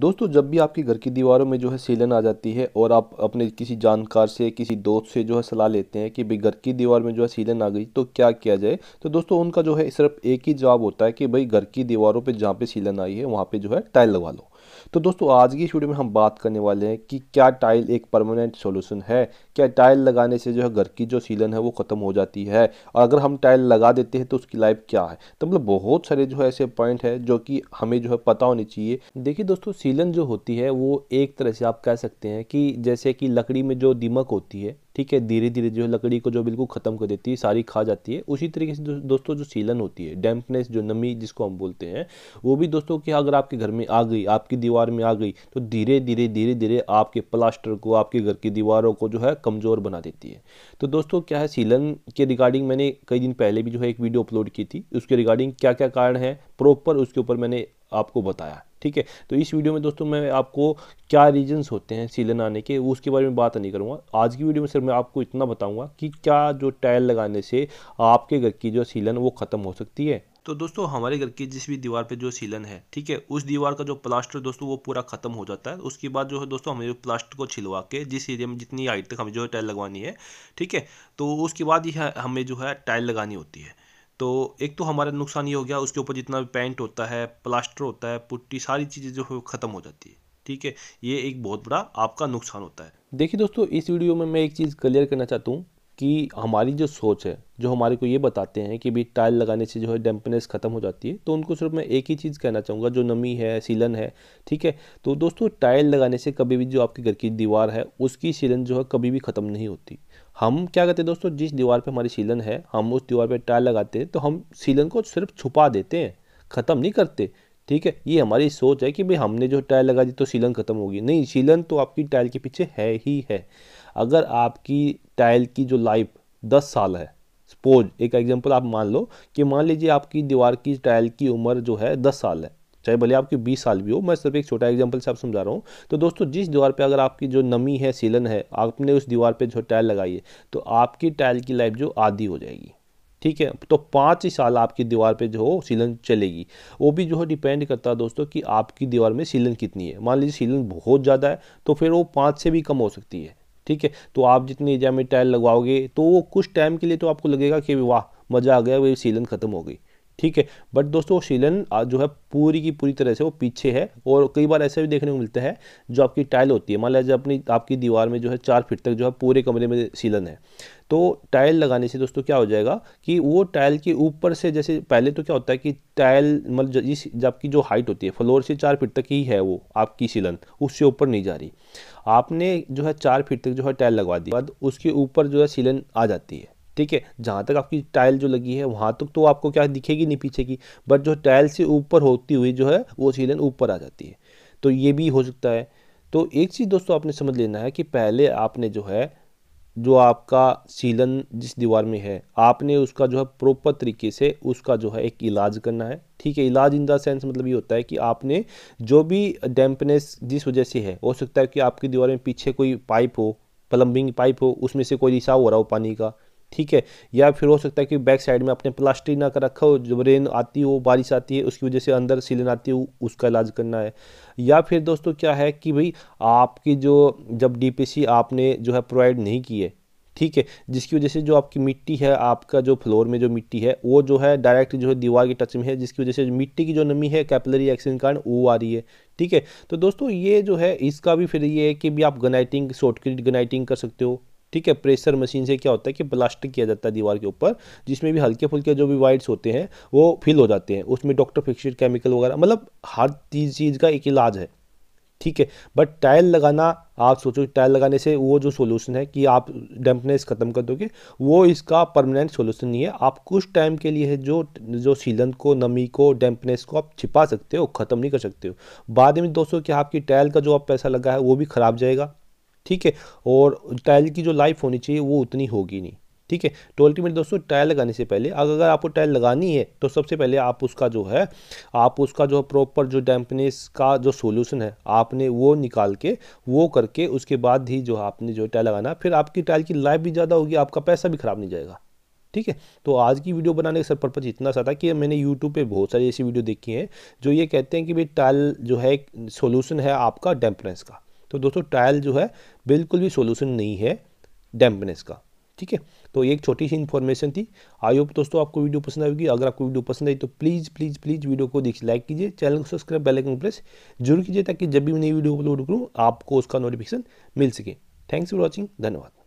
दोस्तों जब भी आपके घर की दीवारों में जो है सीलन आ जाती है और आप अपने किसी जानकार से किसी दोस्त से जो है सलाह लेते हैं कि भाई घर की दीवार में जो है सीलन आ गई तो क्या किया जाए तो दोस्तों उनका जो है सिर्फ एक ही जवाब होता है कि भाई घर की दीवारों पर जहाँ पे सीलन आई है वहाँ पर जो है टाइल लगवा लो तो दोस्तों आज की इस वीडियो में हम बात करने वाले हैं कि क्या टाइल एक परमानेंट सॉल्यूशन है क्या टाइल लगाने से जो है घर की जो सीलन है वो ख़त्म हो जाती है और अगर हम टाइल लगा देते हैं तो उसकी लाइफ क्या है तो मतलब बहुत सारे जो है ऐसे पॉइंट है जो कि हमें जो है पता होनी चाहिए देखिए दोस्तों सीलन जो होती है वो एक तरह से आप कह सकते हैं कि जैसे कि लकड़ी में जो दीमक होती है ठीक है धीरे धीरे जो लकड़ी को जो बिल्कुल ख़त्म कर देती है सारी खा जाती है उसी तरीके से दोस्तों जो सीलन होती है डैम्पनेस जो नमी जिसको हम बोलते हैं वो भी दोस्तों कि अगर आपके घर में आ गई आपकी दीवार में आ गई तो धीरे धीरे धीरे धीरे आपके प्लास्टर को आपके घर की दीवारों को जो है कमज़ोर बना देती है तो दोस्तों क्या है सीलन के रिगार्डिंग मैंने कई दिन पहले भी जो है एक वीडियो अपलोड की थी उसके रिगार्डिंग क्या क्या कारण है प्रॉपर उसके ऊपर मैंने आपको बताया ठीक है तो इस वीडियो में दोस्तों मैं आपको क्या रीजंस होते हैं सीलन आने के उसके बारे में बात नहीं करूँगा आज की वीडियो में सिर्फ मैं आपको इतना बताऊँगा कि क्या जो टाइल लगाने से आपके घर की जो सीलन वो ख़त्म हो सकती है तो दोस्तों हमारे घर की जिस भी दीवार पे जो सीलन है ठीक है उस दीवार का जो प्लास्टर दोस्तों वो पूरा खत्म हो जाता है उसके बाद जो है दोस्तों हमें प्लास्टर को छिलवा के जिस एरिया में जितनी हाइट तक हमें जो है टाइल लगवानी है ठीक है तो उसके बाद ही हमें जो है टाइल लगानी होती है तो एक तो हमारा नुकसान ये हो गया उसके ऊपर जितना भी पेंट होता है प्लास्टर होता है पुट्टी सारी चीज़ें जो है ख़त्म हो जाती है ठीक है ये एक बहुत बड़ा आपका नुकसान होता है देखिए दोस्तों इस वीडियो में मैं एक चीज़ क्लियर करना चाहता हूँ कि हमारी जो सोच है जो हमारे को ये बताते हैं कि भी टाइल लगाने से जो है डैम्पनेस ख़त्म हो जाती है तो उनको सिर्फ मैं एक ही चीज़ कहना चाहूँगा जो नमी है सीलन है ठीक है तो दोस्तों टाइल लगाने से कभी भी जो आपके घर की दीवार है उसकी सीलन जो है कभी भी ख़त्म नहीं होती हम क्या कहते हैं दोस्तों जिस दीवार पर हमारी सीलन है हम उस दीवार पर टाइल लगाते हैं तो हम सीलन को सिर्फ छुपा देते हैं ख़त्म नहीं करते ठीक है ये हमारी सोच है कि भाई हमने जो टाइल लगा दी तो सीलन ख़त्म होगी नहीं सीलन तो आपकी टाइल के पीछे है ही है अगर आपकी टाइल की जो लाइफ दस साल है सपोज एक एग्जांपल आप मान लो कि मान लीजिए आपकी दीवार की टाइल की उम्र जो है दस साल है चाहे भले आपकी बीस साल भी हो मैं सिर्फ एक छोटा एग्जाम्पल से आप समझा रहा हूँ तो दोस्तों जिस दीवार पर अगर आपकी जो नमी है सीलन है आपने उस दीवार पर जो टाइल लगाई है तो आपकी टाइल की लाइफ जो आधी हो जाएगी ठीक है तो पाँच ही साल आपकी दीवार पे जो हो सीलन चलेगी वो भी जो है डिपेंड करता है दोस्तों कि आपकी दीवार में सीलन कितनी है मान लीजिए सीलन बहुत ज़्यादा है तो फिर वो पाँच से भी कम हो सकती है ठीक है तो आप जितनी एरिया में टाइल लगवाओगे तो वो कुछ टाइम के लिए तो आपको लगेगा कि वाह मज़ा आ गया वही सीलन ख़त्म हो गई ठीक है बट दोस्तों सीलन जो है पूरी की पूरी तरह से वो पीछे है और कई बार ऐसे भी देखने को मिलता है जो आपकी टाइल होती है मान लिया अपनी आपकी दीवार में जो है चार फीट तक जो है पूरे कमरे में सीलन है तो टाइल लगाने से दोस्तों क्या हो जाएगा कि वो टाइल के ऊपर से जैसे पहले तो क्या होता है कि टाइल मतलब जिस आपकी जो हाइट होती है फ्लोर से चार फिट तक ही है वो आपकी सीलन उससे ऊपर नहीं जा रही आपने जो है चार फिट तक जो है टाइल लगवा दी बाद उसके ऊपर जो है सीलन आ जाती है ठीक है जहाँ तक आपकी टाइल जो लगी है वहाँ तक तो आपको क्या दिखेगी नहीं पीछे की बट जो टाइल से ऊपर होती हुई जो है वो सीलन ऊपर आ जाती है तो ये भी हो सकता है तो एक चीज़ दोस्तों आपने समझ लेना है कि पहले आपने जो है जो आपका सीलन जिस दीवार में है आपने उसका जो है प्रॉपर तरीके से उसका जो है एक इलाज करना है ठीक है इलाज इन द सेंस मतलब ये होता है कि आपने जो भी डैम्पनेस जिस वजह से है हो सकता है कि आपकी दीवार में पीछे कोई पाइप हो प्लम्बिंग पाइप हो उसमें से कोई रिसाव हो रहा हो पानी का ठीक है या फिर हो सकता है कि बैक साइड में आपने प्लास्टिक ना कर रखा हो जब रेन आती हो बारिश आती है उसकी वजह से अंदर सीलन आती हो उसका इलाज करना है या फिर दोस्तों क्या है कि भाई आपकी जो जब डीपीसी आपने जो है प्रोवाइड नहीं की है ठीक है जिसकी वजह से जो आपकी मिट्टी है आपका जो फ्लोर में जो मिट्टी है वो जो है डायरेक्ट जो है दीवार के टच में है जिसकी वजह से मिट्टी की जो नमी है कैपलरी एक्शन कारण वो आ रही है ठीक है तो दोस्तों ये जो है इसका भी फिर ये है कि भी आप गनाइटिंग शॉर्टक्रिट गनाइटिंग कर सकते हो ठीक है प्रेशर मशीन से क्या होता है कि प्लास्टिक किया जाता है दीवार के ऊपर जिसमें भी हल्के फुल्के जो भी वाइट्स होते हैं वो फिल हो जाते हैं उसमें डॉक्टर फिक्सड केमिकल वगैरह मतलब हर चीज़ चीज़ का एक इलाज है ठीक है बट टाइल लगाना आप सोचो टाइल लगाने से वो जो सोल्यूशन है कि आप डैम्पनेस ख़त्म कर दोगे वो इसका परमानेंट सोल्यूशन नहीं है आप कुछ टाइम के लिए जो जो सीलन को नमी को डैम्पनेस को आप छिपा सकते हो ख़त्म नहीं कर सकते हो बाद में दोस्तों क्या आपकी टाइल का जो आप पैसा लगा है वो भी ख़राब जाएगा ठीक है और टाइल की जो लाइफ होनी चाहिए वो उतनी होगी नहीं ठीक है तो अल्टीमेट दोस्तों टाइल लगाने से पहले अगर अगर आपको टाइल लगानी है तो सबसे पहले आप उसका जो है आप उसका जो प्रॉपर जो डैम्पनेस का जो सोल्यूशन है आपने वो निकाल के वो करके उसके बाद ही जो आपने जो टाइल लगाना फिर आपकी टाइल की लाइफ भी ज़्यादा होगी आपका पैसा भी ख़राब नहीं जाएगा ठीक है तो आज की वीडियो बनाने का सर पर्पज़ इतना सा था कि मैंने यूट्यूब पर बहुत सारी ऐसी वीडियो देखी हैं जो ये कहते हैं कि भाई टाइल जो है सोल्यूशन है आपका डैम्पनेस का तो दोस्तों टाइल जो है बिल्कुल भी सोल्यूशन नहीं है डैम्पनेस का ठीक है तो ये एक छोटी सी इन्फॉर्मेशन थी आई होप दोस्तों आपको वीडियो पसंद आएगी अगर आपको वीडियो पसंद आई तो प्लीज़ प्लीज़ प्लीज़ वीडियो को देखिए लाइक कीजिए चैनल को सब्सक्राइब बेल आइकन प्रेस जरूर कीजिए ताकि जब भी मैं नई वीडियो अपलोड करूँ आपको उसका नोटिफिकेशन मिल सके थैंक्स फॉर वॉचिंग धन्यवाद